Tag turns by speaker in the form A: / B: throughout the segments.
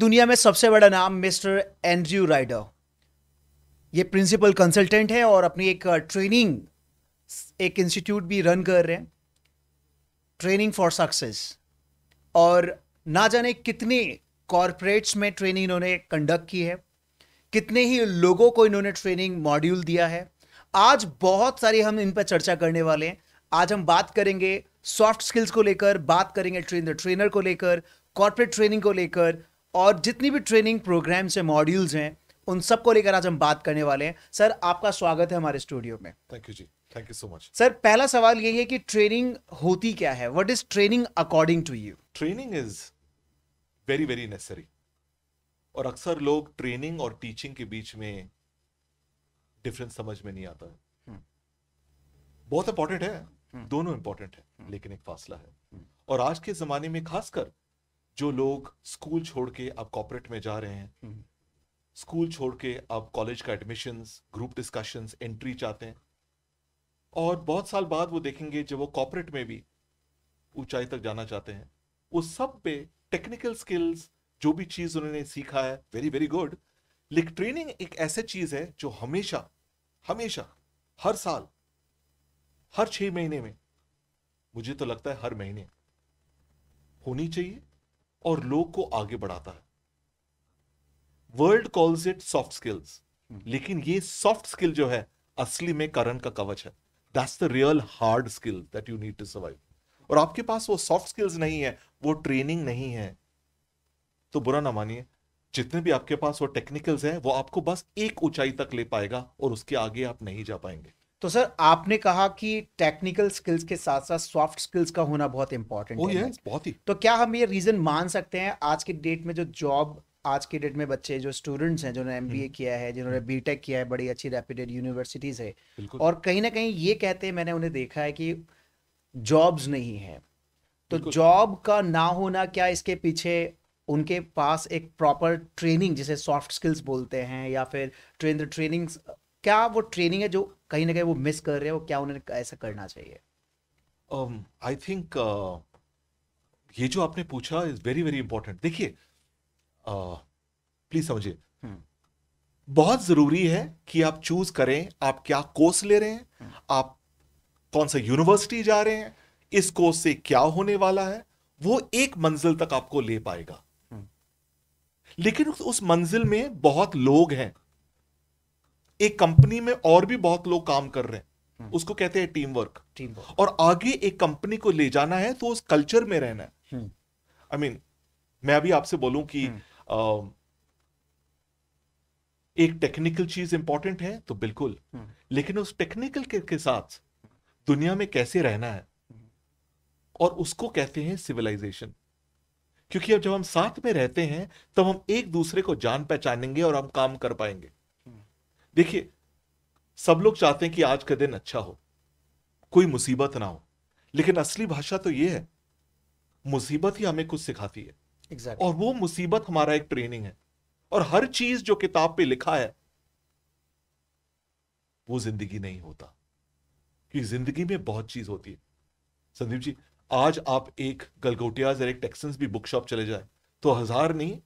A: दुनिया में सबसे बड़ा नाम मिस्टर एंड्रयू राइडर ये प्रिंसिपल कंसल्टेंट है और अपनी एक ट्रेनिंग एक इंस्टीट्यूट भी रन कर रहे हैं ट्रेनिंग फॉर सक्सेस और ना जाने कितने कॉरपोरेट्स में ट्रेनिंग इन्होंने कंडक्ट की है कितने ही लोगों को इन्होंने ट्रेनिंग मॉड्यूल दिया है आज बहुत सारी हम इन पर चर्चा करने वाले हैं आज हम बात करेंगे सॉफ्ट स्किल्स को लेकर बात करेंगे ट्रेनर ट्रेनर को लेकर कॉर्पोरेट ट्रेनिंग को लेकर और जितनी भी ट्रेनिंग प्रोग्राम्स हैं मॉड्यूल्स हैं उन सब को लेकर आज हम बात करने वाले हैं सर आपका स्वागत है हमारे स्टूडियो में thank you ji thank you so much sir पहला सवाल यही है कि ट्रेनिंग होती क्या है what is training according to you training is
B: very very necessary और अक्सर लोग ट्रेनिंग और टीचिंग के बीच में डिफरेंस समझ में नहीं आता हम्म।
C: है hmm.
B: बहुत इंपॉर्टेंट है hmm. दोनों इंपॉर्टेंट है hmm. लेकिन एक फासला है hmm. और आज के जमाने में खासकर जो लोग स्कूल छोड़ के अब कॉपरेट में जा रहे हैं हम्म। स्कूल छोड़ के अब कॉलेज का एडमिशंस ग्रुप डिस्कशंस एंट्री चाहते हैं और बहुत साल बाद वो देखेंगे जब वो कॉपरेट में भी ऊंचाई तक जाना चाहते हैं उस सब पे टेक्निकल स्किल्स जो भी चीज़ उन्होंने सीखा है वेरी वेरी गुड लेकिन ट्रेनिंग एक ऐसी चीज़ है जो हमेशा हमेशा हर साल हर छह महीने में मुझे तो लगता है हर महीने होनी चाहिए और लोग को आगे बढ़ाता है world calls it soft skills लेकिन ये सॉफ्ट स्किल जो है असली में करण का कवच है that's the real hard skill that you need to survive और आपके पास वो सॉफ्ट स्किल्स नहीं है वो ट्रेनिंग नहीं है तो बुरा ना मानिए जितने भी आपके पास वो टेक्निकल्स हैं वो आपको बस एक ऊंचाई तक ले पाएगा और उसके आगे आप नहीं जा पाएंगे
A: तो सर आपने कहा कि टेक्निकल स्किल्स के साथ साथ सॉफ्ट स्किल्स का होना बहुत इंपॉर्टेंट oh, है बहुत ही तो क्या हम ये रीजन मान सकते हैं आज के डेट में जो जॉब आज के डेट में बच्चे जो स्टूडेंट्स हैं जिन्होंने एमबीए हम्म। किया है जिन्होंने बीटेक किया है बड़ी अच्छी रेप्यूटेड यूनिवर्सिटीज है और कहीं ना कहीं ये कहते हैं मैंने उन्हें देखा है कि जॉब्स नहीं है तो जॉब का ना होना क्या इसके पीछे उनके पास एक प्रॉपर ट्रेनिंग जिसे सॉफ्ट स्किल्स बोलते हैं या फिर ट्रेन ट्रेनिंग क्या वो ट्रेनिंग है जो कहीं ना कहीं वो मिस कर रहे हैं वो क्या उन्हें ऐसा करना चाहिए आई um,
B: थिंक uh, ये जो आपने पूछा इज वेरी वेरी इंपॉर्टेंट देखिए प्लीज uh, समझिए हम्म। बहुत जरूरी है कि आप चूज करें आप क्या कोर्स ले रहे हैं hmm. आप कौन सा यूनिवर्सिटी जा रहे हैं इस कोर्स से क्या होने वाला है वो एक मंजिल तक आपको ले पाएगा hmm. लेकिन उस मंजिल में बहुत लोग हैं एक कंपनी में और भी बहुत लोग काम कर रहे हैं हम्म। उसको कहते हैं टीम वर्क टीम वर्क और आगे एक कंपनी को ले जाना है तो उस कल्चर में रहना है
C: I hmm. Mean
B: I mean, मैं अभी आपसे बोलूं कि आ, हम्म। एक टेक्निकल चीज इंपॉर्टेंट है तो बिल्कुल लेकिन उस टेक्निकल के, के साथ दुनिया में कैसे रहना है और उसको कहते हैं सिविलाइजेशन क्योंकि अब जब हम साथ में रहते हैं तब तो हम एक दूसरे को जान पहचानेंगे और हम काम कर पाएंगे देखिए सब लोग चाहते हैं कि आज का दिन अच्छा हो कोई मुसीबत ना हो लेकिन असली भाषा तो ये है मुसीबत ही हमें कुछ सिखाती है exactly. और वो मुसीबत हमारा एक ट्रेनिंग है और हर चीज जो किताब पे लिखा है वो जिंदगी नहीं होता क्योंकि जिंदगी में बहुत चीज होती है संदीप जी आज आप एक गलगोटिया एक टेक्सन्स भी बुकशॉप चले जाए तो हजार नहीं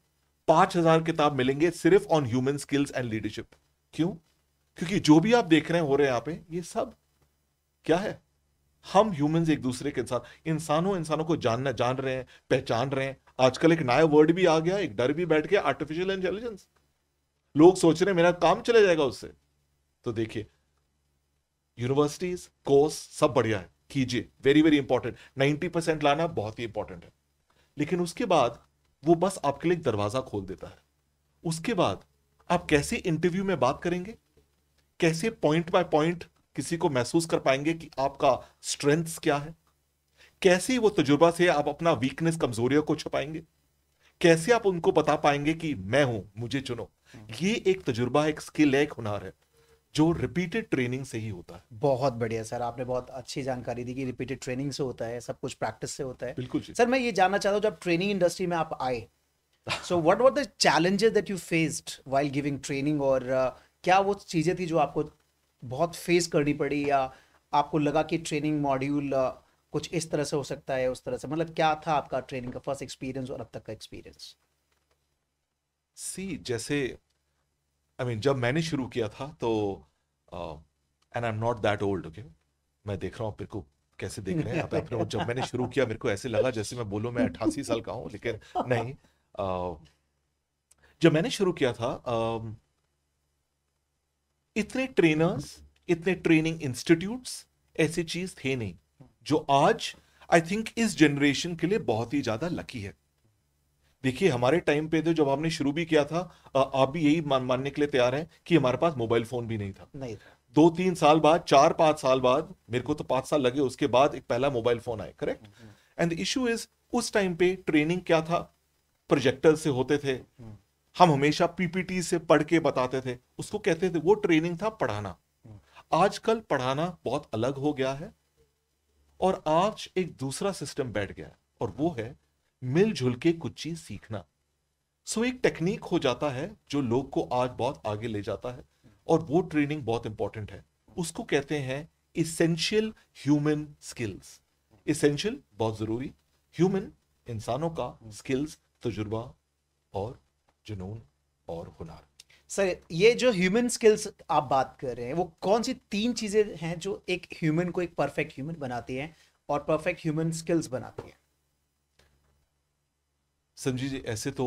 B: पांच हजार किताब मिलेंगे सिर्फ on human skills and leadership क्यों क्योंकि जो भी आप देख रहे हैं हो रहे हैं यहां पे ये सब क्या है हम ह्यूमंस एक दूसरे के साथ इंसानों इंसानों को जानना जान रहे हैं पहचान रहे हैं आजकल एक नया वर्ड भी आ गया एक डर भी बैठ गया आर्टिफिशियल इंटेलिजेंस लोग सोच रहे हैं मेरा काम चले जाएगा उससे तो देखिए यूनिवर्सिटीज कोर्स सब बढ़िया है कीजिए very very important ninety percent लाना बहुत ही इंपॉर्टेंट है लेकिन उसके बाद वो बस आपके लिए दरवाजा खोल देता है उसके बाद आप कैसे इंटरव्यू में बात करेंगे कैसे पॉइंट बाय पॉइंट किसी को महसूस कर पाएंगे कि आपका स्ट्रेंथ्स क्या है कैसे वो तजुर्बा से आप अपना वीकनेस कमजोरियों को छुपाएंगे कैसे आप उनको बता पाएंगे कि मैं हूं मुझे चुनो ये एक तजुर्बा एक स्किल है एक हुनर है जो रिपीटेड
A: ट्रेनिंग से ही होता है बहुत बढ़िया सर आपने बहुत अच्छी जानकारी दी कि रिपीटेड ट्रेनिंग से होता है सब कुछ प्रैक्टिस से होता है बिल्कुल सर मैं ये जानना चाहता हूँ जब ट्रेनिंग इंडस्ट्री में आप आए so what were the challenges that you faced while giving training और uh, क्या वो चीज़ें थी जो आपको बहुत फेस करनी पड़ी या आपको लगा कि ट्रेनिंग मॉड्यूल uh, कुछ इस तरह से हो सकता है उस तरह से मतलब क्या था आपका ट्रेनिंग का फर्स्ट एक्सपीरियंस और अब तक का एक्सपीरियंस
B: सी जैसे आई I मीन mean, जब मैंने शुरू किया था तो and I am not that old okay मैं देख रहा हूँ मेरे को कैसे देख रहे हैं आप जब मैंने शुरू किया मेरे को ऐसे लगा जैसे मैं बोलूँ मैं अट्ठासी साल का हूँ लेकिन नहीं जब मैंने शुरू किया था इतने ट्रेनर्स इतने ट्रेनिंग इंस्टीट्यूट्स ऐसी चीज थे नहीं जो आज आई थिंक इस जनरेशन के लिए बहुत ही ज्यादा लकी है देखिए हमारे टाइम पे तो जब हमने शुरू भी किया था आप भी यही मान, मानने के लिए तैयार हैं कि हमारे पास मोबाइल फोन भी नहीं था नहीं दो तीन साल बाद चार पांच साल बाद मेरे को तो पांच साल लगे उसके बाद एक पहला मोबाइल फोन आए करेक्ट एंड इश्यू इज उस टाइम पे ट्रेनिंग क्या था प्रोजेक्टर से होते थे हम्म। हम हमेशा पीपीटी से पढ़ के बताते थे उसको कहते थे वो ट्रेनिंग था पढ़ाना हम्म। आजकल पढ़ाना बहुत अलग हो गया है और आज एक दूसरा सिस्टम बैठ गया है और वो है मिलजुल के कुछ चीज सीखना सो एक टेक्निक हो जाता है जो लोग को आज बहुत आगे ले जाता है और वो ट्रेनिंग बहुत इंपॉर्टेंट है उसको कहते हैं इसेंशियल ह्यूमन स्किल्स इसेंशियल बहुत जरूरी ह्यूमन इंसानों का स्किल्स हम्म। तजुर्बा और जुनून और हुनर
A: सर ये जो ह्यूमन स्किल्स आप बात कर रहे हैं वो कौन सी तीन चीज़ें हैं जो एक ह्यूमन को एक परफेक्ट ह्यूमन बनाती हैं और परफेक्ट ह्यूमन स्किल्स बनाती हैं
B: समझी जी ऐसे तो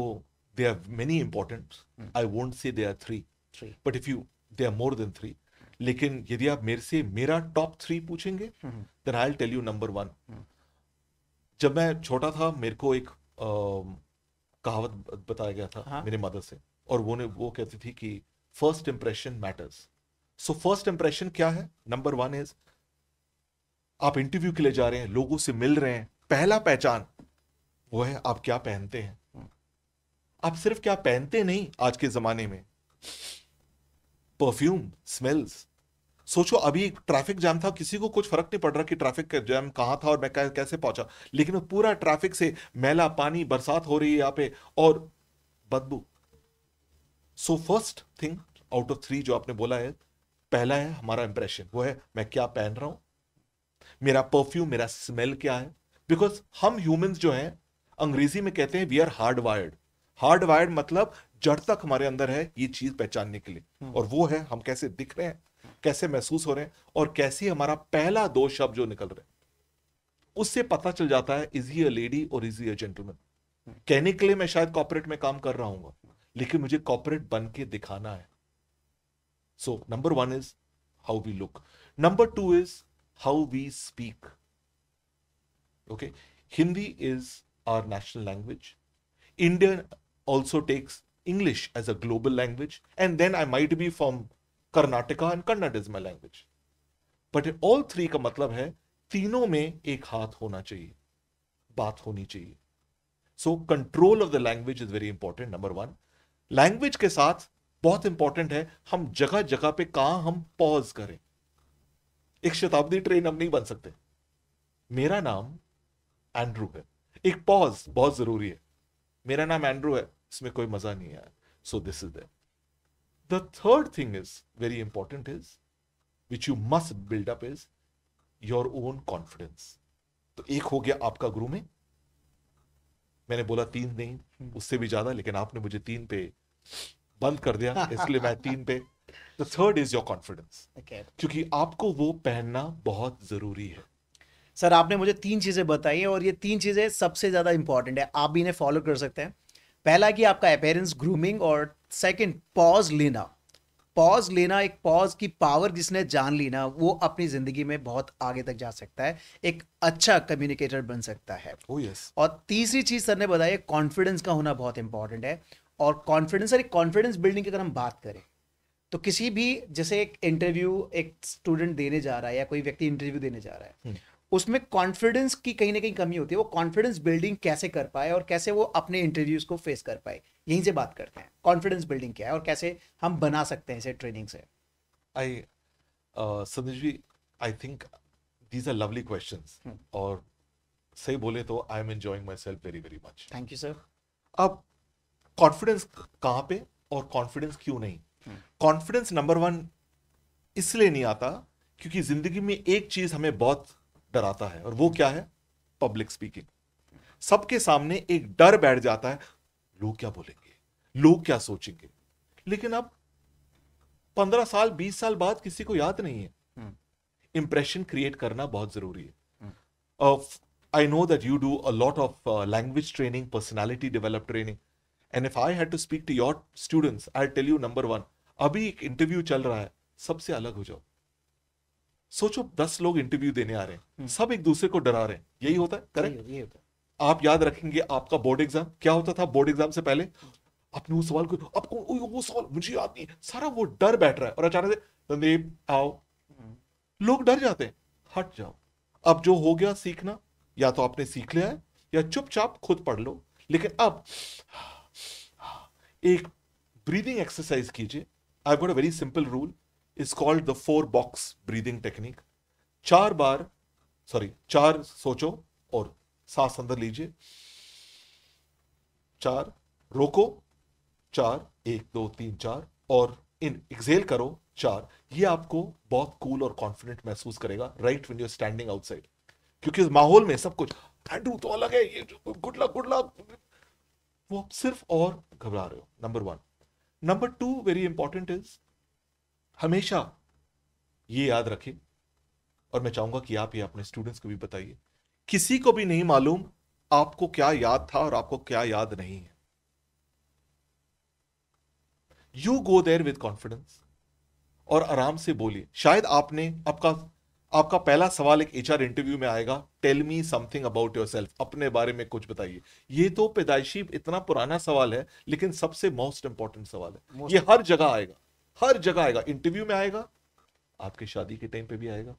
B: they are many important I won't say they are three three but if you they are more than three लेकिन यदि आप मेरे से मेरा टॉप थ्री पूछेंगे then I tell you number one जब मैं छोटा था मेरे को एक कहावत बताया गया था हाँ? मेरे मदर से और वो ने वो कहती थी कि first impression matters so first impression क्या है नंबर वन इज आप इंटरव्यू के लिए जा रहे हैं लोगों से मिल रहे हैं पहला पहचान वो है आप क्या पहनते हैं आप सिर्फ क्या पहनते नहीं आज के जमाने में परफ्यूम स्मेल्स सोचो अभी ट्रैफिक जाम था किसी को कुछ फर्क नहीं पड़ रहा कि ट्रैफिक जाम कहाँ था और मैं कैसे पहुंचा लेकिन वो पूरा ट्रैफिक से मैला पानी बरसात हो रही है यहाँ पे और बदबू so first thing out of three जो आपने बोला है पहला है हमारा इंप्रेशन वो है मैं क्या पहन रहा हूं मेरा परफ्यूम मेरा स्मेल क्या है बिकॉज हम ह्यूमंस जो हैं अंग्रेजी में कहते हैं we are hard wired hard wired मतलब जड़ तक हमारे अंदर है ये चीज पहचानने के लिए हम्म। और वो है हम कैसे दिख रहे हैं कैसे महसूस हो रहे हैं और कैसे हमारा पहला दो शब्द जो निकल रहे उससे पता चल जाता है इज ही अ लेडी और इज ही अ जेंटलमैन कहने के लिए मैं शायद कॉपोरेट में काम कर रहा हूँ लेकिन मुझे कॉपोरेट बन के दिखाना है so number one is how we look number two is how we speak okay Hindi is our national language Indian also takes English as a global language and then I might be from Karnataka and Kannada is my language but all three का मतलब है तीनों में एक हाथ होना चाहिए बात होनी चाहिए so control of the language is very important number one language के साथ बहुत इंपॉर्टेंट है हम जगह जगह पे कहा हम पॉज करें एक शताब्दी ट्रेन हम नहीं बन सकते मेरा नाम एंड्रू है एक पॉज बहुत जरूरी है मेरा नाम एंड्रू है इसमें कोई मजा नहीं आया so this is that The third thing is very important is, which you must build up is your own confidence. तो एक हो गया आपका गुरु में मैंने बोला तीन नहीं उससे भी ज्यादा लेकिन आपने मुझे तीन पे बंद कर दिया इसलिए मैं तीन पे the third is your confidence
A: क्योंकि आपको वो पहनना बहुत जरूरी है सर आपने मुझे तीन चीज़ें बताई और ये तीन चीज़ें सबसे ज़्यादा इंपॉर्टेंट है आप भी इन्हें फॉलो कर सकते हैं पहला कि आपका अपेयरेंस ग्रूमिंग और सेकंड पॉज लेना पॉज लेना एक पॉज की पावर जिसने जान ली ना वो अपनी जिंदगी में बहुत आगे तक जा सकता है एक अच्छा कम्युनिकेटर बन सकता है oh, yes. और तीसरी चीज सर ने बताया कॉन्फिडेंस का होना बहुत इंपॉर्टेंट है और कॉन्फिडेंस सर एक कॉन्फिडेंस बिल्डिंग की अगर हम बात करें तो किसी भी जैसे एक इंटरव्यू एक स्टूडेंट देने जा रहा है या कोई व्यक्ति इंटरव्यू देने जा रहा है hmm. उसमें कॉन्फिडेंस की कहीं ना कहीं कमी होती है वो कॉन्फिडेंस बिल्डिंग कैसे कर पाए और कैसे वो अपने इंटरव्यूज को फेस कर पाए यहीं से बात करते हैं कॉन्फिडेंस बिल्डिंग क्या है और कैसे हम बना सकते हैं इसे ट्रेनिंग से
B: I uh, Satish ji I think these are lovely question और सही बोले तो I am enjoying myself very very much thank you sir अब कॉन्फिडेंस कहाँ पे और कॉन्फिडेंस क्यों नहीं कॉन्फिडेंस नंबर वन इसलिए नहीं आता क्योंकि जिंदगी में एक चीज हमें बहुत डराता है और वो क्या है पब्लिक स्पीकिंग सबके सामने एक डर बैठ जाता है लोग क्या बोलेंगे लोग क्या सोचेंगे लेकिन अब पंद्रह साल बीस साल बाद किसी को याद नहीं है इंप्रेशन हम्म। क्रिएट करना बहुत जरूरी है I know that you do a lot of language training personality develop training and if I had to speak to your students I tell you number one अभी एक इंटरव्यू चल रहा है सबसे अलग हो जाओ hmm. सोचो दस लोग इंटरव्यू देने आ रहे हैं हम्म। सब एक दूसरे को डरा रहे हैं यही होता है करेक्ट यही होता है आप याद रखेंगे आपका बोर्ड एग्जाम क्या होता था बोर्ड एग्जाम से पहले अपने वो सवाल को आपको वो सवाल मुझे याद नहीं सारा वो डर बैठ रहा है और अचानक से संदीप आओ हम्म। लोग डर जाते हैं हट जाओ अब जो हो गया सीखना या तो आपने सीख लिया है या चुपचाप खुद पढ़ लो लेकिन अब एक ब्रीदिंग एक्सरसाइज कीजिए I got a very simple rule is called the four box breathing technique चार बार सॉरी चार सोचो और सांस अंदर लीजिए चार रोको चार एक दो तीन चार और इन एक्सेल करो चार ये आपको बहुत कूल और कॉन्फिडेंट महसूस करेगा right when you standing outside क्योंकि इस माहौल में सब कुछ तो अलग है ये गुड लक गुड लक वो सिर्फ और घबरा रहे हो number one number two very important is हमेशा ये याद रखें और मैं चाहूंगा कि आप ये अपने स्टूडेंट्स को भी बताइए किसी को भी नहीं मालूम आपको क्या याद था और आपको क्या याद नहीं है you go there with confidence और आराम से बोलिए शायद आपने आपका आपका पहला सवाल एक एचआर इंटरव्यू में आएगा tell me something about yourself अपने बारे में कुछ बताइए ये तो पैदाइशी इतना पुराना सवाल है लेकिन सबसे मोस्ट इंपॉर्टेंट सवाल है ये हर जगह आएगा हर जगह आएगा इंटरव्यू में आएगा आपके शादी के टाइम पे भी आएगा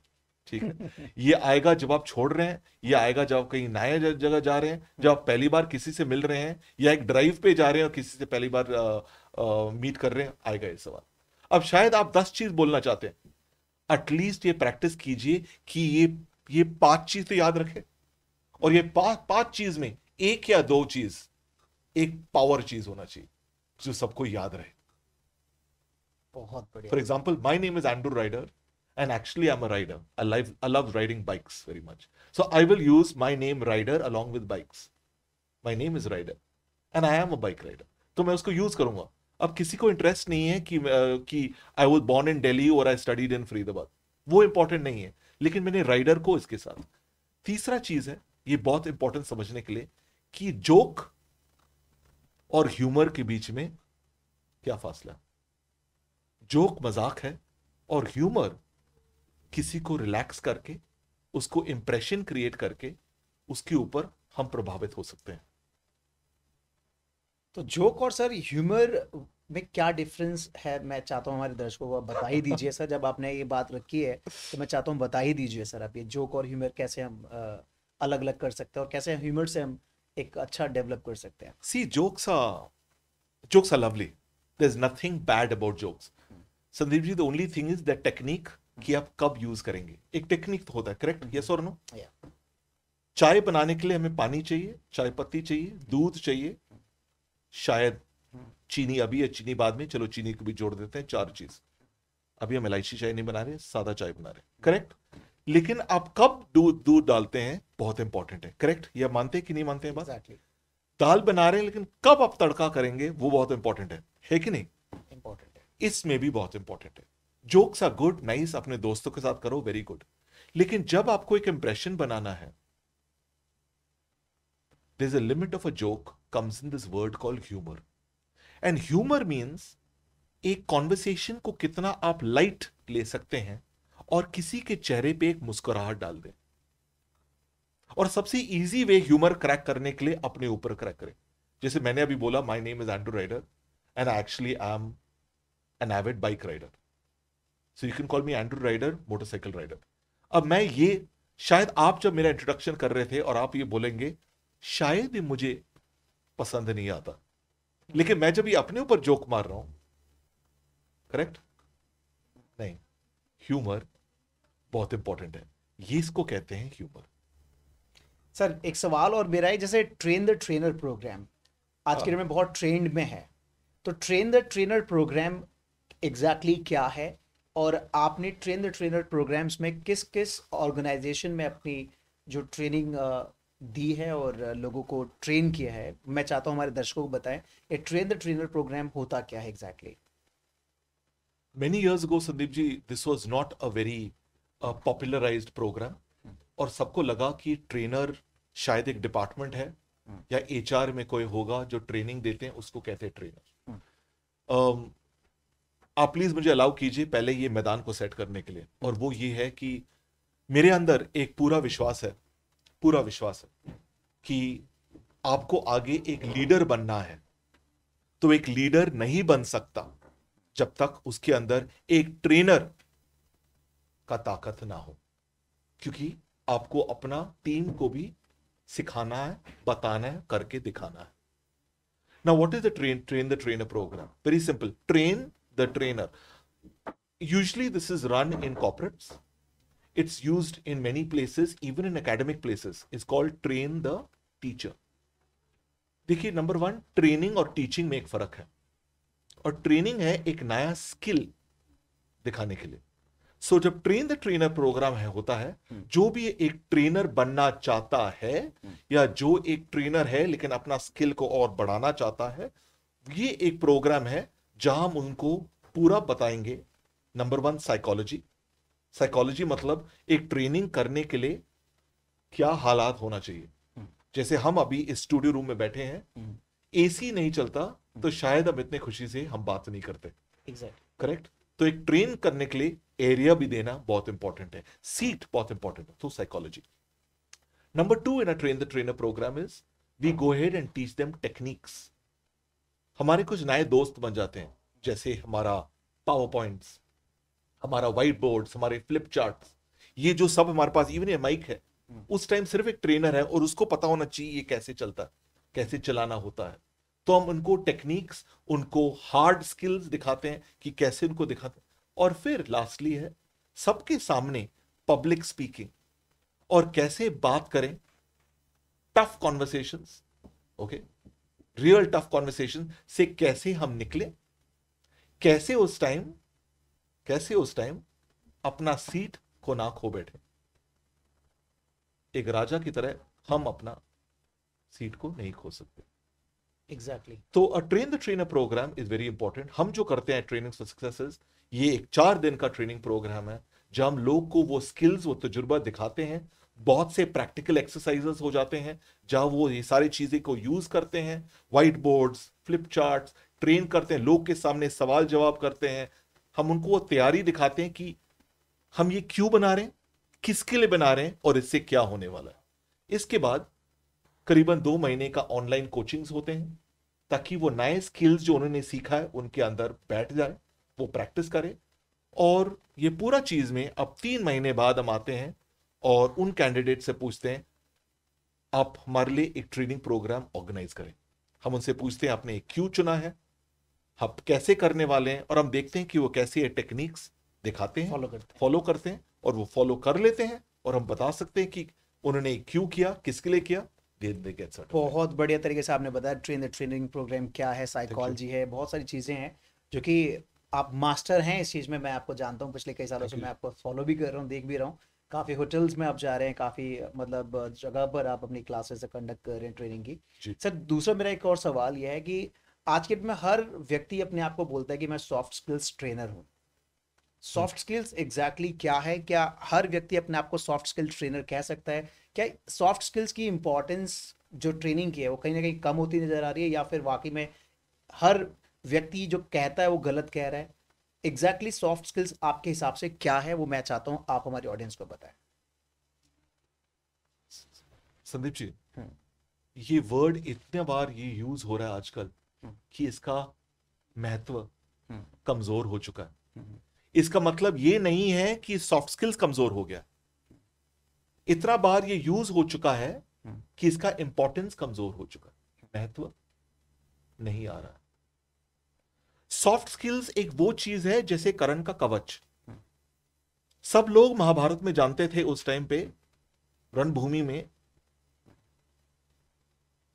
B: ठीक है ये आएगा जब आप छोड़ रहे हैं ये आएगा जब आप कहीं नए जगह जा रहे हैं जब आप पहली बार किसी से मिल रहे हैं या एक ड्राइव पे जा रहे हैं और किसी से पहली बार आ, आ, मीट कर रहे हैं आएगा ये सवाल अब शायद आप दस चीज बोलना चाहते हैं एटलीस्ट ये प्रैक्टिस कीजिए कि ये ये पांच चीज तो याद रखे और ये पांच पांच चीज में एक या दो चीज एक पावर चीज होना चाहिए जो सबको याद रहे
A: बहुत बढ़िया for
B: example my name is Andrew Rider and actually i'm a rider i love, I love riding bikes very much so i will use my name rider along with bikes my name is rider and i am a bike rider तो मैं उसको use करूंगा अब किसी को interest नहीं है कि कि I was born in Delhi और आई स्टडीड इन फरीदाबाद वो इंपॉर्टेंट नहीं है लेकिन मैंने राइडर को इसके साथ तीसरा चीज है ये बहुत इंपॉर्टेंट समझने के लिए कि जोक और ह्यूमर के बीच में क्या फासला जोक मजाक है और ह्यूमर किसी को रिलैक्स करके उसको इंप्रेशन क्रिएट करके उसके ऊपर हम प्रभावित हो सकते हैं
A: तो जोक और सर ह्यूमर में क्या डिफरेंस है मैं चाहता हूँ हमारे दर्शकों को बता ही दीजिए सर जब आपने ये बात रखी है तो मैं चाहता हूँ बता ही दीजिए सर आप ये जोक और ह्यूमर कैसे हम अलग अलग कर सकते हैं और कैसे ह्यूमर से हम एक अच्छा डेवलप कर सकते हैं
B: see jokes jokes are lovely there is nothing bad about jokes Sandeep ji the only thing is that technique कि आप कब यूज करेंगे एक टेक्निक तो होता है करेक्ट यस और नो चाय बनाने के लिए हमें पानी चाहिए चाय पत्ती चाहिए दूध चाहिए शायद mm-hmm. चीनी अभी या चीनी बाद में चलो चीनी को भी जोड़ देते हैं चार चीज अभी हम इलायची चाय नहीं बना रहे सादा चाय बना रहे करेक्ट लेकिन आप कब दूध दूध डालते हैं बहुत इंपॉर्टेंट है करेक्ट यह मानते हैं कि नहीं मानते हैं बस exactly. दाल बना रहे हैं लेकिन कब आप तड़का करेंगे वो बहुत इंपॉर्टेंट है है कि नहीं इसमें भी बहुत इंपॉर्टेंट है जोक्स आर गुड नाइस अपने दोस्तों के साथ करो वेरी गुड लेकिन जब आपको एक इंप्रेशन बनाना है is a limit of a joke comes in this word call humour and humour means एक कॉन्वर्सेशन को कितना आप लाइट ले सकते हैं और किसी के चेहरे पे एक मुस्कुराहट डाल दें और सबसे इजी वे ह्यूमर क्रैक करने के लिए अपने ऊपर क्रैक करें जैसे मैंने अभी बोला my name is Andrew Rider and actually I am an avid bike rider. So you can call me Andrew Rider motorcycle rider अब मैं ये शायद आप जब मेरा इंट्रोडक्शन कर रहे थे और आप ये बोलेंगे शायद ही मुझे पसंद नहीं आता लेकिन मैं जब ये अपने ऊपर जोक मार रहा हूं करेक्ट नहीं ह्यूमर बहुत इंपॉर्टेंट है ये इसको कहते हैं ह्यूमर
A: सर एक सवाल और मेरा है जैसे ट्रेन द ट्रेनर प्रोग्राम आज के हाँ। दिन में बहुत ट्रेंड में है तो train the trainer programme exactly exactly क्या है और आपने ट्रेन द ट्रेनर प्रोग्राम्स में किस किस ऑर्गेनाइजेशन में अपनी जो ट्रेनिंग दी है और लोगों को ट्रेन किया है मैं चाहता हूं हमारे दर्शकों को बताएं ये ट्रेन द ट्रेनर प्रोग्राम होता क्या है exactly
B: many years go Sandeep ji this was not a very popularised programme और सबको लगा कि ट्रेनर शायद एक डिपार्टमेंट है या एचआर में कोई होगा जो ट्रेनिंग देते हैं उसको कहते हैं ट्रेनर आप प्लीज मुझे अलाउ कीजिए पहले ये मैदान को सेट करने के लिए और वो ये है कि मेरे अंदर एक पूरा विश्वास है पूरा विश्वास है कि आपको आगे एक लीडर बनना है तो एक लीडर नहीं बन सकता जब तक उसके अंदर एक ट्रेनर का ताकत ना हो क्योंकि आपको अपना टीम को भी सिखाना है बताना है करके दिखाना है ना what is the train train the trainer programme very simple train the trainer. Usually this is run in corporates. It's used in many places, even in academic places. It's called train the teacher. देखिए number one training और teaching में एक फर्क है और training है एक नया स्किल दिखाने के लिए सो so, जब ट्रेन द ट्रेनर प्रोग्राम है होता है हम्म। जो भी एक ट्रेनर बनना चाहता है हम्म। या जो एक ट्रेनर है लेकिन अपना स्किल को और बढ़ाना चाहता है ये एक प्रोग्राम है जहां हम उनको पूरा बताएंगे नंबर वन साइकोलॉजी साइकोलॉजी मतलब एक ट्रेनिंग करने के लिए क्या हालात होना चाहिए हम्म। जैसे हम अभी इस स्टूडियो रूम में बैठे हैं एसी हम्म। नहीं चलता तो हम्म। शायद हम इतने खुशी से हम बात नहीं करते exactly. करेक्ट तो एक ट्रेन करने के लिए एरिया भी देना बहुत इंपॉर्टेंट है सीट बहुत इंपॉर्टेंट है तो psychology number two in a train the trainer programme is we go head and teach them techniques हमारे कुछ नए दोस्त बन जाते हैं जैसे हमारा पावर पॉइंट्स हमारा वाइट बोर्ड हमारे फ्लिप चार्ट ये जो सब हमारे पास इवन ये माइक है हम्म। उस टाइम सिर्फ एक ट्रेनर है और उसको पता होना चाहिए ये कैसे चलता है कैसे चलाना होता है तो हम उनको टेक्निक्स उनको हार्ड स्किल्स दिखाते हैं कि कैसे उनको दिखाते हैं और फिर लास्टली है सबके सामने पब्लिक स्पीकिंग और कैसे बात करें tough conversation okay real tough conversation से कैसे हम निकले कैसे उस टाइम कैसे उस टाइम अपना सीट को ना खो बैठे एक राजा की तरह हम अपना सीट को नहीं खो सकते एग्जैक्टली exactly. तो a train the trainer programme is very important हम जो करते हैं ट्रेनिंग फॉर सक्सेस ये एक चार दिन का ट्रेनिंग प्रोग्राम है जहां हम लोग को वो स्किल्स वो तजुर्बा दिखाते हैं बहुत से प्रैक्टिकल एक्सरसाइजेस हो जाते हैं जहाँ वो ये सारी चीज़ें को यूज़ करते हैं whiteboards flip charts train करते हैं लोग के सामने सवाल जवाब करते हैं हम उनको वो तैयारी दिखाते हैं कि हम ये क्यों बना रहे हैं किसके लिए बना रहे हैं और इससे क्या होने वाला है इसके बाद करीबन दो महीने का ऑनलाइन कोचिंग्स होते हैं ताकि वो नए स्किल्स जो उन्होंने सीखा है उनके अंदर बैठ जाए वो प्रैक्टिस करें और ये पूरा चीज़ में अब तीन महीने बाद हम आते हैं और उन कैंडिडेट से पूछते हैं आप हमारे लिए एक ट्रेनिंग प्रोग्राम ऑर्गेनाइज करें हम उनसे पूछते हैं आपने क्यों चुना है हम कैसे करने वाले हैं और हम देखते हैं कि वो कैसे टेक्निक्स दिखाते हैं फॉलो करते हैं फॉलो करते हैं और वो फॉलो कर लेते हैं और हम बता सकते हैं कि उन्होंने क्यों किया किसके लिए किया
A: बहुत बढ़िया तरीके से आपने बताया ट्रेन ट्रेनिंग प्रोग्राम क्या है साइकोलॉजी है बहुत सारी चीज़ें हैं जो कि आप मास्टर हैं इस चीज़ में मैं आपको जानता हूँ पिछले कई सालों से मैं आपको फॉलो भी कर रहा हूँ देख भी रहा हूँ काफ़ी होटल्स में आप जा रहे हैं काफ़ी मतलब जगह पर आप अपनी क्लासेस कंडक्ट कर रहे हैं ट्रेनिंग की सर दूसरा मेरा एक और सवाल यह है कि आज के डेट में हर व्यक्ति अपने आप को बोलता है कि मैं सॉफ्ट स्किल्स ट्रेनर हूँ सॉफ्ट स्किल्स एग्जैक्टली क्या है क्या हर व्यक्ति अपने आप को सॉफ्ट स्किल्स ट्रेनर कह सकता है क्या सॉफ्ट स्किल्स की इंपॉर्टेंस जो ट्रेनिंग की है वो कहीं ना कहीं कम होती नजर आ रही है या फिर वाकई में हर व्यक्ति जो कहता है वो गलत कह रहा है एग्जैक्टली सॉफ्ट स्किल्स आपके हिसाब से क्या है वो मैं चाहता हूँ आप हमारी ऑडियंस को बताएं
B: संदीप जी हम्म। ये वर्ड इतने बार ये यूज हो रहा है आजकल हम्म। कि इसका महत्व हम्म। कमजोर हो चुका है इसका मतलब ये नहीं है कि सॉफ्ट स्किल्स कमजोर हो गया इतना बार ये यूज हो चुका है कि इसका इंपॉर्टेंस कमजोर हो चुका है महत्व नहीं आ रहा सॉफ्ट स्किल्स एक वो चीज है जैसे करण का कवच सब लोग महाभारत में जानते थे उस टाइम पे रणभूमि में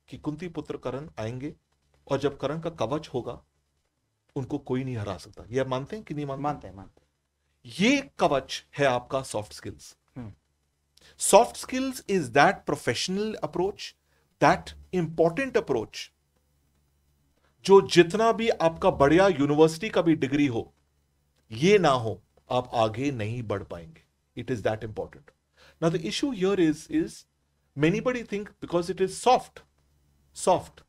B: कि कुंती पुत्र करण आएंगे और जब करण का कवच होगा उनको कोई नहीं हरा सकता यह मानते हैं कि नहीं मानते मानते हैं मानते ये कवच है आपका soft skills soft skills is that professional approach that important approach जो जितना भी आपका बढ़िया यूनिवर्सिटी का भी डिग्री हो ये ना हो आप आगे नहीं बढ़ पाएंगे इट इज दैट इंपॉर्टेंट ना the issue here is is many buddy think because it is soft soft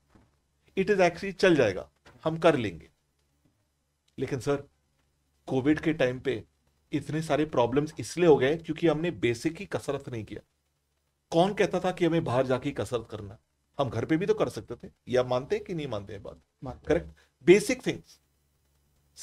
B: it is actually चल जाएगा हम कर लेंगे लेकिन सर कोविड के टाइम पे इतने सारे प्रॉब्लम्स इसलिए हो गए क्योंकि हमने बेसिक ही कसरत नहीं किया कौन कहता था कि हमें बाहर जाके कसरत करना हम घर पे भी तो कर सकते थे या मानते कि नहीं मानते हैं बात correct basic things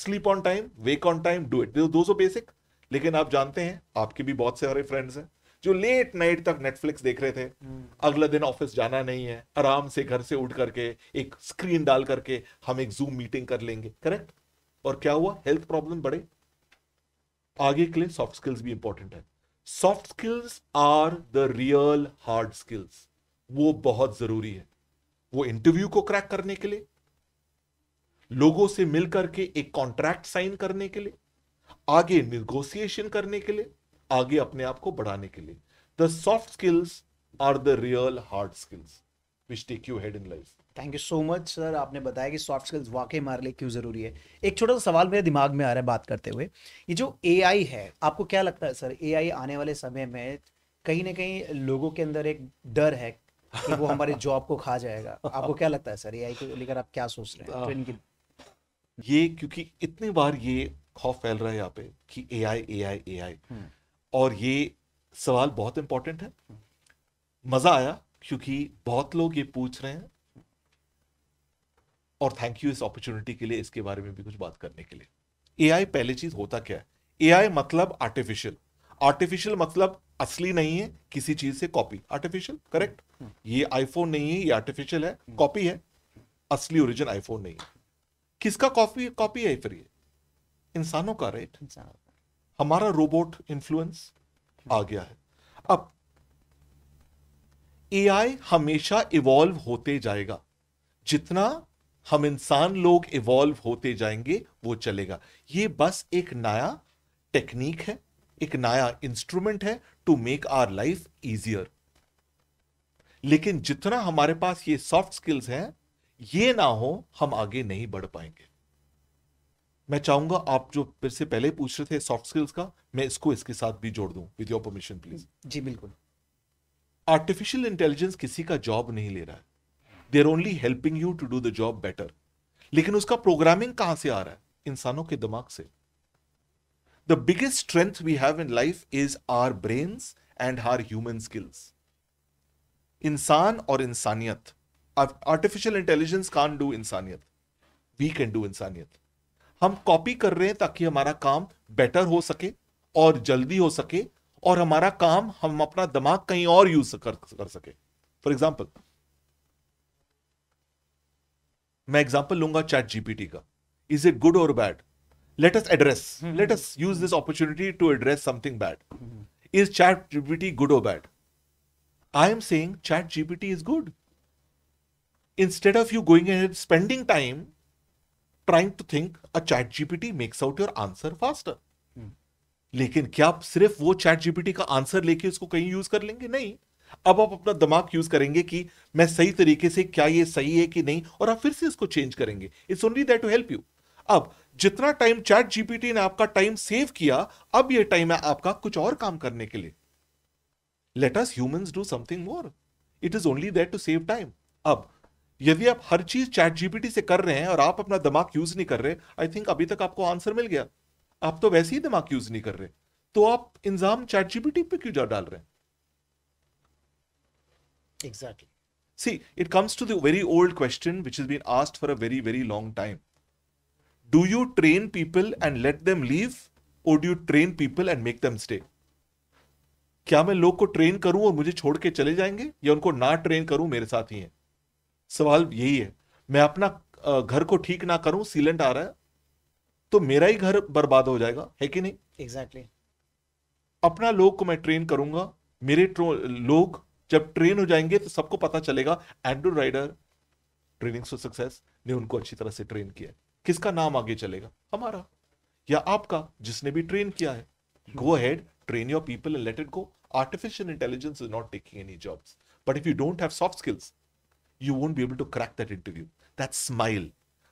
B: sleep on time wake on time do it though so basic लेकिन आप जानते हैं आपके भी बहुत सारे फ्रेंड्स हैं जो लेट नाइट तक नेटफ्लिक्स देख रहे थे हम्म। अगला दिन ऑफिस जाना नहीं है आराम से घर से उठ करके एक स्क्रीन डाल करके हम एक जूम मीटिंग कर लेंगे करेक्ट और क्या हुआ हेल्थ प्रॉब्लम बढ़े आगे के लिए सॉफ्ट स्किल्स भी इंपॉर्टेंट है soft skills are the real hard skills वो बहुत जरूरी है वो इंटरव्यू को क्रैक करने के लिए लोगों से मिलकर के एक कॉन्ट्रैक्ट साइन करने के लिए आगे निगोसिएशन करने के लिए आगे अपने आप को बढ़ाने के लिए the soft skills are the real hard skills which take you head in life
A: thank you so much sir आपने बताया कि सॉफ्ट स्किल्स वाकई हमारे लिए क्यों ज़रूरी है एक छोटा सा सवाल मेरे दिमाग में आ रहा है बात करते हुए ये जो ए है आपको क्या लगता है सर ए आने वाले समय में कहीं ना कहीं लोगों के अंदर एक डर है कि वो हमारे जॉब को खा जाएगा आपको क्या लगता है सर ए को लेकर आप क्या सोच रहे हैं तो हाँ।
B: ये क्योंकि इतनी बार ये खौफ फैल रहा है यहाँ पे कि ए आई ए और ये सवाल बहुत इंपॉर्टेंट है मजा आया क्योंकि बहुत लोग ये पूछ रहे हैं और थैंक यू इस अपॉर्चुनिटी के लिए इसके बारे में भी कुछ बात करने के लिए एआई पहली चीज होता क्या है एआई मतलब आर्टिफिशियल आर्टिफिशियल मतलब असली नहीं है किसी चीज से कॉपी आर्टिफिशियल करेक्ट ये आईफोन नहीं है ये आर्टिफिशियल है कॉपी हम्म. है असली ओरिजिन आईफोन नहीं है किसका कॉपी कॉपी है फिर ये इंसानों का राइट हमारा रोबोट इन्फ्लुएंस आ हम्म. गया है अब एआई हमेशा इवॉल्व होते जाएगा जितना हम इंसान लोग इवॉल्व होते जाएंगे वो चलेगा ये बस एक नया टेक्निक है एक नया इंस्ट्रूमेंट है to make our life easier लेकिन जितना हमारे पास ये सॉफ्ट स्किल्स हैं ये ना हो हम आगे नहीं बढ़ पाएंगे मैं चाहूंगा आप जो फिर से पहले पूछ रहे थे सॉफ्ट स्किल्स का मैं इसको इसके साथ भी जोड़ दूं विद योर परमिशन प्लीज जी बिल्कुल आर्टिफिशियल इंटेलिजेंस किसी का जॉब नहीं ले रहा है there only helping you to do the job better लेकिन उसका प्रोग्रामिंग कहां से आ रहा है इंसानों के दिमाग से the biggest strength we have in life is our brains and our human skills. Insan or insaniyat. Artificial intelligence can't do insaniyat. We can do insaniyat. हम कॉपी कर रहे हैं ताकि हमारा काम बेटर हो सके और जल्दी हो सके और हमारा काम हम अपना दिमाग कहीं और यूज कर, कर सके फॉर एग्जाम्पल मैं एग्जाम्पल लूंगा चैट जीपीटी का इज इट गुड और bad let us address, mm-hmm. let us use this opportunity to address something bad. Mm-hmm. Is Chat GPT good or bad? I am saying Chat GPT is good. Instead of you going ahead spending time trying to think, a Chat GPT makes out your answer faster. लेकिन क्या आप सिर्फ वो chat ChatGPT का answer लेके उसको कहीं use कर लेंगे नहीं अब आप अपना दिमाग यूज करेंगे कि मैं सही तरीके से क्या ये सही है कि नहीं और आप फिर से इसको चेंज करेंगे it's only that to help you अब जितना टाइम चैट जीपीटी ने आपका टाइम सेव किया अब ये टाइम है आपका कुछ और काम करने के लिए let us humans do something more it is only there to save time अब यदि आप हर चीज चैट जीपीटी से कर रहे हैं और आप अपना दिमाग यूज नहीं कर रहे आई थिंक अभी तक आपको आंसर मिल गया आप तो वैसे ही दिमाग यूज नहीं कर रहे तो आप इंजाम चैट जीपीटी पे क्यों डाल रहे हैं exactly see it comes to the very old question which is been asked for a very very long time do you train people and let them leave or do you train people and make them stay क्या मैं लोग को train करूं और मुझे छोड़ के चले जाएंगे या उनको ना ट्रेन करूं मेरे साथ ही है सवाल यही है मैं अपना घर को ठीक ना करूं सीलेंट आ रहा है तो मेरा ही घर बर्बाद हो जाएगा है कि नहीं एग्जैक्टली exactly. अपना लोग को मैं ट्रेन करूंगा मेरे लोग जब ट्रेन हो जाएंगे तो सबको पता चलेगा Andrew Rider training to success ने उनको अच्छी तरह से ट्रेन किया किसका नाम आगे चलेगा हमारा या आपका जिसने भी ट्रेन किया है go head train your people and let it go artificial intelligence is not taking any job but if you don't have soft skills you won't be able to crack that interview that smile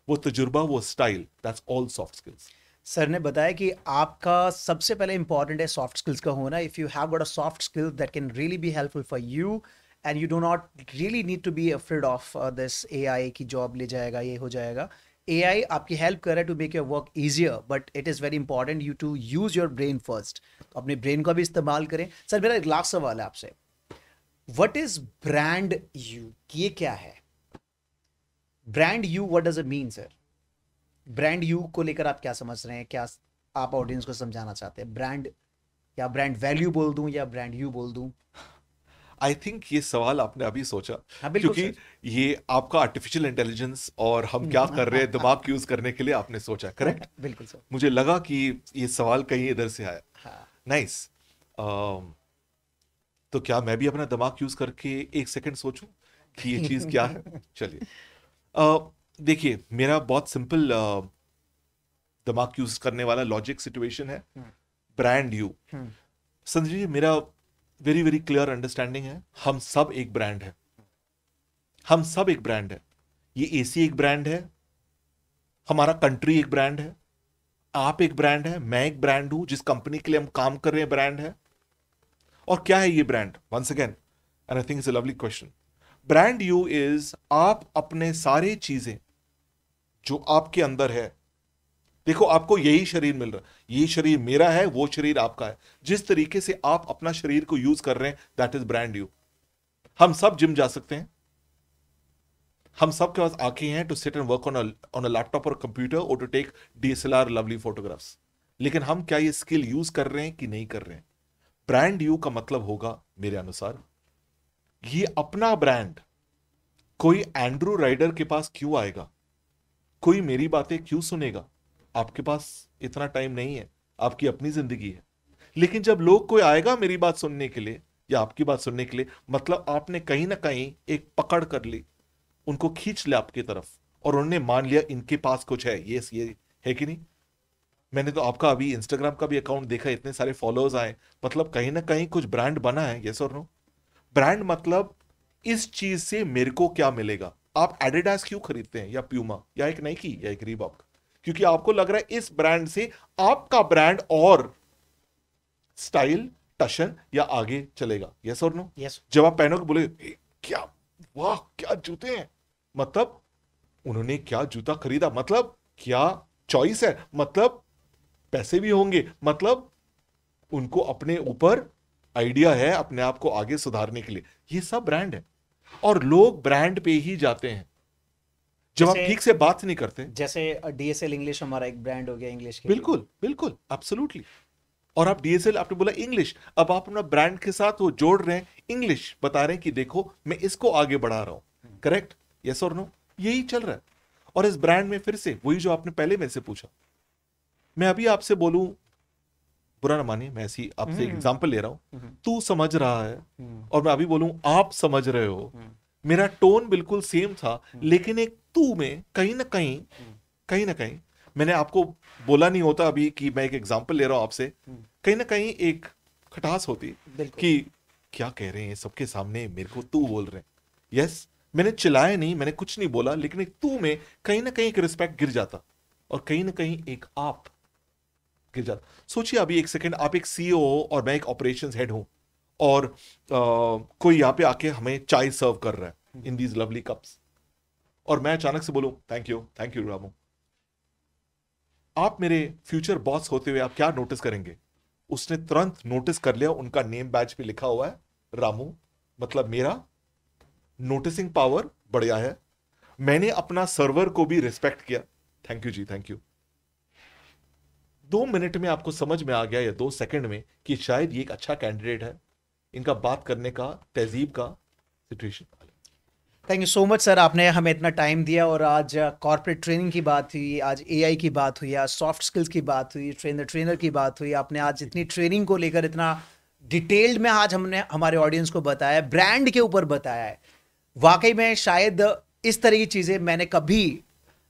B: वो तजुर्बा वो style that's all soft skills
A: sir ने बताया कि आपका सबसे पहले important है सॉफ्ट स्किल्स का होना if you have got a soft skill that can really be helpful for you and you do not really need to be afraid of this A I की जॉब ले जाएगा ये हो जाएगा आई आपकी हेल्प कर रहा है to make your work easier but it is very important you to use your brain first तो अपने ब्रेन का भी इस्तेमाल करें सर मेरा एक लास्ट सवाल है आपसे वट इज ब्रांड यू ये क्या है brand you what does it mean sir brand you को लेकर आप क्या समझ रहे हैं क्या आप ऑडियंस को समझाना चाहते हैं ब्रांड या ब्रांड वैल्यू बोल दूं या ब्रांड यू बोल दूं
B: आई थिंक ये सवाल आपने अभी सोचा हाँ, क्योंकि ये आपका आर्टिफिशियल इंटेलिजेंस और हम क्या हाँ, कर रहे हैं हाँ, दिमाग यूज हाँ। करने के लिए आपने सोचा करेक्ट बिल्कुल सर मुझे लगा कि ये सवाल कहीं इधर से आया नाइस um, तो क्या मैं भी अपना दिमाग यूज करके एक सेकंड सोचूं कि ये चीज क्या है चलिए uh, देखिए मेरा बहुत सिंपल uh, दिमाग यूज करने वाला लॉजिक सिचुएशन है brand hmm. You hmm. Sanjay ji मेरा वेरी वेरी क्लियर अंडरस्टैंडिंग है हम सब एक ब्रांड है हम सब एक ब्रांड है ये एसी एक ब्रांड है हमारा कंट्री एक ब्रांड है आप एक ब्रांड है मैं एक ब्रांड हूं जिस कंपनी के लिए हम काम कर रहे हैं ब्रांड है और क्या है ये brand once again and I think it's a lovely question brand you is आप अपने सारे चीजें जो आपके अंदर है देखो आपको यही शरीर मिल रहा है ये शरीर मेरा है वो शरीर आपका है जिस तरीके से आप अपना शरीर को यूज कर रहे हैं दैट इज ब्रांड यू हम सब जिम जा सकते हैं हम सब के पास आके हैं to sit and work on on a laptop और कंप्यूटर और to take DSLR lovely photographs लेकिन हम क्या ये स्किल यूज कर रहे हैं कि नहीं कर रहे हैं ब्रांड यू का मतलब होगा मेरे अनुसार ये अपना ब्रांड कोई एंड्रू राइडर के पास क्यों आएगा कोई मेरी बातें क्यों सुनेगा आपके पास इतना टाइम नहीं है आपकी अपनी जिंदगी है लेकिन जब लोग कोई आएगा मेरी बात सुनने के लिए या आपकी बात सुनने के लिए मतलब आपने कहीं ना कहीं एक पकड़ कर ली उनको खींच लिया आपकी तरफ और उन्होंने मान लिया इनके पास कुछ है ये ये है कि नहीं मैंने तो आपका अभी इंस्टाग्राम का भी अकाउंट देखा इतने सारे फॉलोअर्स आए मतलब कहीं ना कहीं कुछ ब्रांड बना है ये सर नो ब्रांड मतलब इस चीज से मेरे को क्या मिलेगा आप एडिडास क्यों खरीदते हैं या प्यूमा या एक नाइकी या एक रीबॉक क्योंकि आपको लग रहा है इस ब्रांड से आपका ब्रांड और स्टाइल टशन या आगे चलेगा यस और नो यस जब आप पहनोगे बोले क्या वाह क्या जूते हैं मतलब उन्होंने क्या जूता खरीदा मतलब क्या चॉइस है मतलब पैसे भी होंगे मतलब उनको अपने ऊपर आइडिया है अपने आप को आगे सुधारने के लिए ये सब ब्रांड है और लोग ब्रांड पे ही जाते हैं जब आप ठीक से बात नहीं करते जैसे डीएसएल
A: इंग्लिश हमारा एक ब्रांड हो गया इंग्लिश के बिल्कुल
B: बिल्कुल एब्सोल्युटली और आप डीएसएल आपने बोला इंग्लिश अब आप अपना ब्रांड के साथ वो जोड़ रहे हैं इंग्लिश बता रहे हैं कि देखो मैं इसको आगे बढ़ा रहा हूं करेक्ट यस और नो यही चल रहा है और इस ब्रांड में फिर से वही जो आपने पहले मेरे से पूछा मैं अभी आपसे बोलूं बुरा ना मानिए मैं ऐसी आपसे एग्जांपल हम्म। ले रहा हूं हम्म। तू समझ रहा है हम्म। और मैं अभी बोलूं आप समझ रहे हो मेरा टोन बिल्कुल सेम था हम्म। लेकिन एक तू में कहीं ना कहीं हम्म। कहीं ना कहीं मैंने आपको बोला नहीं होता अभी कि मैं एक एग्जाम्पल ले रहा हूँ आपसे हम्म। कहीं ना कहीं एक खटास होती कि क्या कह रहे हैं सबके सामने मेरे को तू बोल रहे हैं यस मैंने चिल्लाया नहीं मैंने कुछ नहीं बोला लेकिन एक तू में कहीं ना कहीं एक रिस्पेक्ट गिर जाता और कहीं ना कहीं एक आप गिर जाता सोचिए अभी एक सेकेंड आप एक सीईओ e हो और मैं एक ऑपरेशन हेड हूं और आ, कोई यहाँ पे आके हमें चाय सर्व कर रहा है इन दीज लवली कप्स और मैं अचानक से बोलू thank you thank you Ramu आप मेरे फ्यूचर बॉस होते हुए आप क्या नोटिस करेंगे उसने तुरंत नोटिस कर लिया उनका नेम बैच पे लिखा हुआ है रामू मतलब मेरा नोटिसिंग पावर बढ़िया है मैंने अपना सर्वर को भी रिस्पेक्ट किया thank you ji thank you दो मिनट में आपको समझ में आ गया या दो सेकंड में कि शायद ये एक अच्छा कैंडिडेट है इनका बात करने का तहजीब का situation
A: thank you so much sir आपने हमें इतना टाइम दिया और आज कॉर्पोरेट ट्रेनिंग की बात हुई आज एआई की बात हुई आज सॉफ्ट स्किल्स की बात हुई ट्रेनर ट्रेनर की बात हुई आपने आज इतनी ट्रेनिंग को लेकर इतना डिटेल्ड में आज हमने हमारे ऑडियंस को बताया ब्रांड के ऊपर बताया है वाकई में शायद इस तरह की चीज़ें मैंने कभी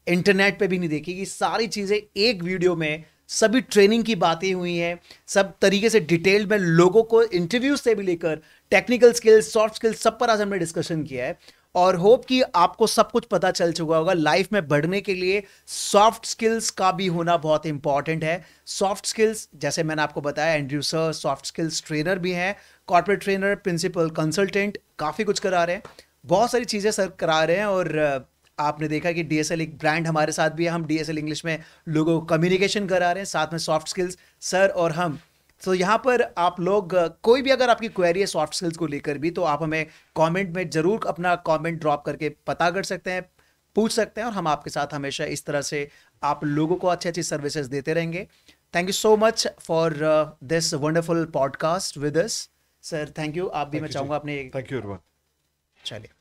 A: इंटरनेट पर भी नहीं देखी कि सारी चीज़ें एक वीडियो में सभी ट्रेनिंग की बातें हुई हैं सब तरीके से डिटेल में लोगों को इंटरव्यू से भी लेकर टेक्निकल स्किल्स सॉफ्ट स्किल्स सब पर आज हमने डिस्कशन किया है और होप कि आपको सब कुछ पता चल चुका होगा लाइफ में बढ़ने के लिए सॉफ्ट स्किल्स का भी होना बहुत इंपॉर्टेंट है सॉफ्ट स्किल्स जैसे मैंने आपको बताया Andrew sir soft skills trainer भी हैं कॉर्पोरेट ट्रेनर प्रिंसिपल कंसल्टेंट काफ़ी कुछ करा रहे हैं बहुत सारी चीज़ें सर करा रहे हैं और आपने देखा कि डीएसएल एक ब्रांड हमारे साथ भी है हम डीएसएल इंग्लिश में लोगों को कम्युनिकेशन करा रहे हैं साथ में सॉफ्ट स्किल्स सर और हम तो so, यहाँ पर आप लोग कोई भी अगर आपकी क्वेरी है सॉफ्ट स्किल्स को लेकर भी तो आप हमें कमेंट में ज़रूर अपना कमेंट ड्रॉप करके पता कर सकते हैं पूछ सकते हैं और हम आपके साथ हमेशा इस तरह से आप लोगों को अच्छी अच्छी सर्विसेज देते रहेंगे thank you so much for this wonderful podcast with us sir thank you आप भी मैं चाहूँगा अपने
C: थैंक यू चलिए